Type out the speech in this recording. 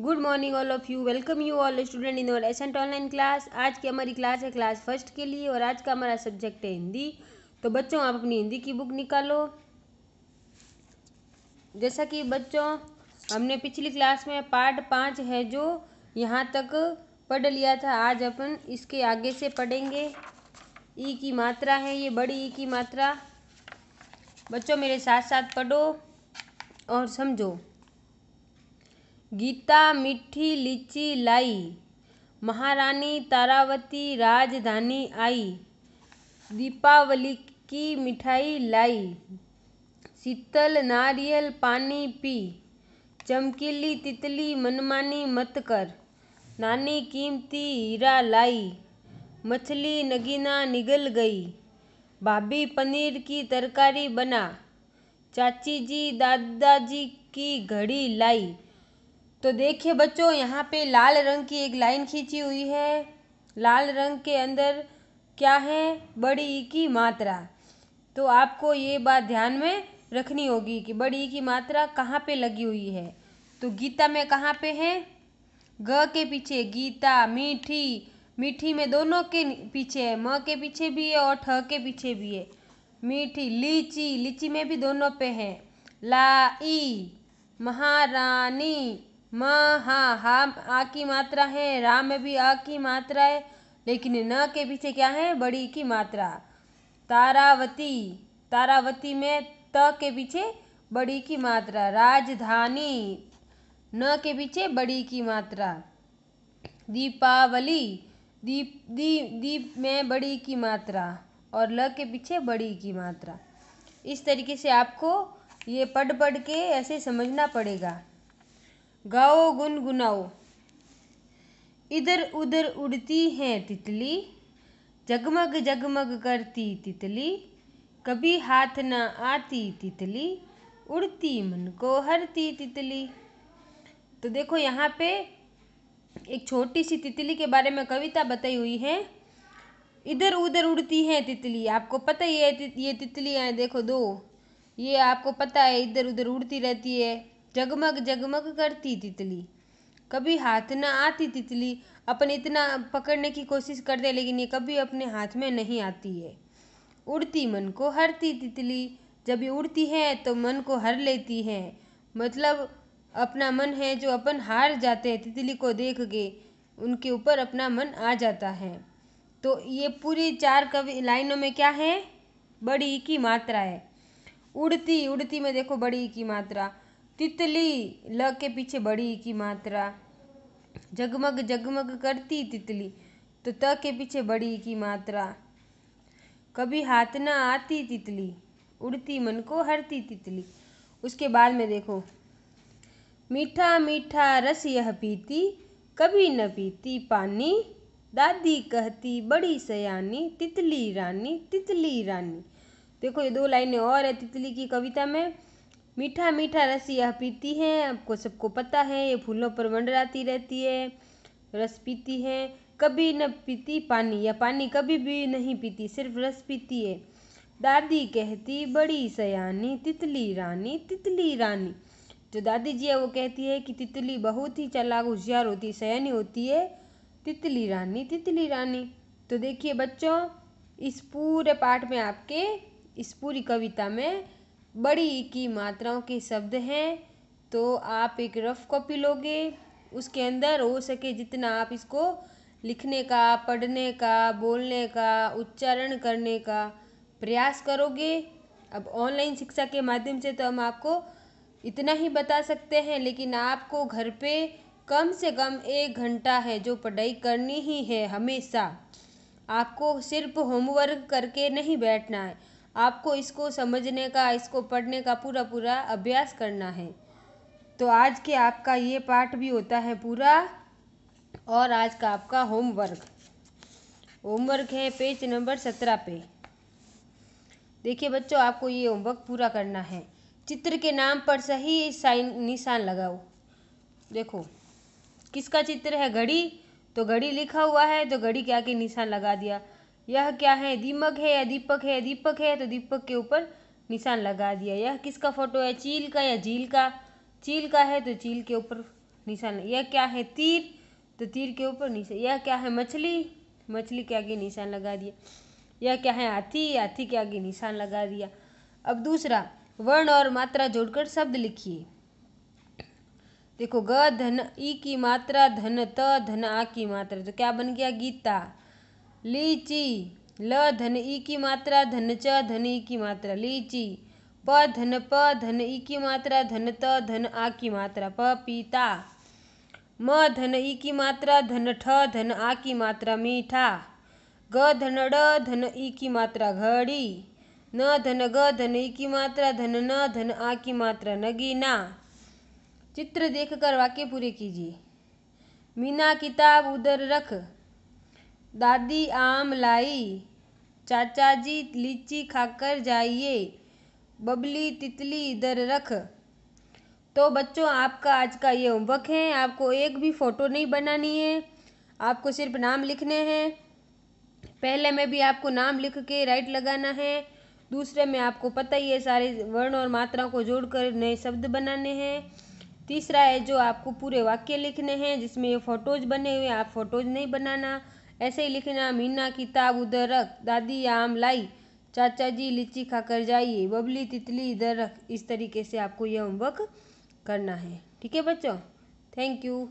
good morning all of you welcome you all student in all Ascent online class आज की हमारी class है class first के लिए और आज का हमारा सब्जेक्ट है हिंदी तो बच्चों आप अपनी हिंदी की बुक निकालो जैसा कि बच्चों हमने पिछली क्लास में पार्ट पाँच है जो यहाँ तक पढ़ लिया था आज अपन इसके आगे से पढ़ेंगे ई e की मात्रा है ये बड़ी ई e की मात्रा बच्चों मेरे साथ साथ पढ़ो और समझो गीता मीठी लीची लाई महारानी तारावती राजधानी आई दीपावली की मिठाई लाई शीतल नारियल पानी पी चमकीली तितली मनमानी मत कर नानी कीमती हीरा लाई मछली नगीना निगल गई भाभी पनीर की तरकारी बना चाची जी दादाजी की घड़ी लाई तो देखिए बच्चों यहाँ पे लाल रंग की एक लाइन खींची हुई है लाल रंग के अंदर क्या है बड़ी ई की मात्रा तो आपको ये बात ध्यान में रखनी होगी कि बड़ी ई की मात्रा कहाँ पे लगी हुई है तो गीता में कहाँ पे है ग के पीछे गीता मीठी मीठी में दोनों के पीछे है म के पीछे भी है और ठ के पीछे भी है मीठी लीची लीची में भी दोनों पे है लाई महारानी म हाँ हा आ की मात्रा है रा में भी आ की मात्रा है लेकिन न के पीछे क्या है बड़ी की मात्रा तारावती तारावती में त के पीछे बड़ी की मात्रा राजधानी न के पीछे बड़ी की मात्रा दीपावली दीप दी दीप में बड़ी की मात्रा और ल के पीछे बड़ी की मात्रा इस तरीके से आपको ये पढ़ पढ़ के ऐसे समझना पड़ेगा गाओ गुनगुनाओ इधर उधर उड़ती है तितली जगमग जगमग करती तितली कभी हाथ ना आती तितली उड़ती मन को हरती तितली तो देखो यहाँ पे एक छोटी सी तितली के बारे में कविता बताई हुई है इधर उधर उड़ती है तितली आपको पता ही है ये तितलियाँ देखो दो ये आपको पता है इधर उधर उड़ती रहती है जगमग जगमग करती तितली कभी हाथ ना आती तितली अपन इतना पकड़ने की कोशिश करते लेकिन ये कभी अपने हाथ में नहीं आती है उड़ती मन को हरती तितली जब ये उड़ती है तो मन को हर लेती है मतलब अपना मन है जो अपन हार जाते हैं तितली को देख के उनके ऊपर अपना मन आ जाता है तो ये पूरी चार कवि लाइनों में क्या है बड़ी की मात्रा है उड़ती उड़ती में देखो बड़ी की मात्रा तितली ल के पीछे बड़ी की मात्रा जगमग जगमग करती तितली तो त के पीछे बड़ी की मात्रा कभी हाथ ना आती तितली उड़ती मन को हरती तितली उसके बाद में देखो मीठा मीठा रस यह पीती कभी न पीती पानी दादी कहती बड़ी सयानी तितली रानी तितली रानी देखो ये दो लाइनें और है तितली की कविता में मीठा मीठा रस यह पीती हैं आपको सबको पता है ये फूलों पर मंडराती रहती है रस पीती है कभी न पीती पानी या पानी कभी भी नहीं पीती सिर्फ रस पीती है दादी कहती बड़ी सयानी तितली रानी तितली रानी जो दादी जी है वो कहती है कि तितली बहुत ही चलाक होशियार होती है सयानी होती है तितली रानी तितली रानी तो देखिए बच्चों इस पूरे पाठ में आपके इस पूरी कविता में बड़ी की मात्राओं के शब्द हैं तो आप एक रफ़ कॉपी लोगे उसके अंदर हो सके जितना आप इसको लिखने का पढ़ने का बोलने का उच्चारण करने का प्रयास करोगे अब ऑनलाइन शिक्षा के माध्यम से तो हम आपको इतना ही बता सकते हैं लेकिन आपको घर पे कम से कम एक घंटा है जो पढ़ाई करनी ही है हमेशा आपको सिर्फ होमवर्क करके नहीं बैठना है आपको इसको समझने का इसको पढ़ने का पूरा पूरा अभ्यास करना है तो आज के आपका ये पाठ भी होता है पूरा और आज का आपका होमवर्क होमवर्क है पेज नंबर सत्रह पे देखिए बच्चों आपको ये होमवर्क पूरा करना है चित्र के नाम पर सही साइन निशान लगाओ देखो किसका चित्र है घड़ी तो घड़ी लिखा हुआ है तो घड़ी के आगे निशान लगा दिया यह क्या है दीमक है या दीपक है दीपक है तो दीपक के ऊपर निशान लगा दिया यह किसका फोटो है चील का या झील का चील का है तो चील के ऊपर निशान यह क्या है तीर तो तीर के ऊपर निशान यह क्या है मछली मछली के आगे निशान लगा दिया यह क्या है हाथी हाथी के आगे निशान लगा दिया अब दूसरा वर्ण और मात्रा जोड़कर शब्द लिखिए देखो ग धन ई की मात्रा धन त धन आ की मात्रा तो क्या बन गया गीता लीची ल धन ई की मात्रा धन च धन ई की मात्रा लीची प धन प धन ई की मात्रा धन त धन आ की मात्रा प पीता म धन ई की मात्रा धन ठ धन आ की मात्रा मीठा ग धन ड धन ई की मात्रा घड़ी न धन ग धन ई की मात्रा धन न धन आ की मात्रा नगीना चित्र देखकर वाक्य पूरे कीजिए मीना किताब उधर रख दादी आम लाई चाचा जी लीची खाकर जाइए बबली तितली इधर रख तो बच्चों आपका आज का ये होमवर्क है आपको एक भी फ़ोटो नहीं बनानी है आपको सिर्फ नाम लिखने हैं पहले में भी आपको नाम लिख के राइट लगाना है दूसरे में आपको पता ही है सारे वर्ण और मात्रा को जोड़कर नए शब्द बनाने हैं तीसरा है जो आपको पूरे वाक्य लिखने हैं जिसमें ये फ़ोटोज़ बने हुए आप फ़ोटोज़ नहीं बनाना ऐसे ही लिखना मीना किताब उधर रख दादी आम लाई चाचा जी लीची खाकर जाइए बबली तितली इधर रख इस तरीके से आपको यह होमवर्क करना है ठीक है बच्चों थैंक यू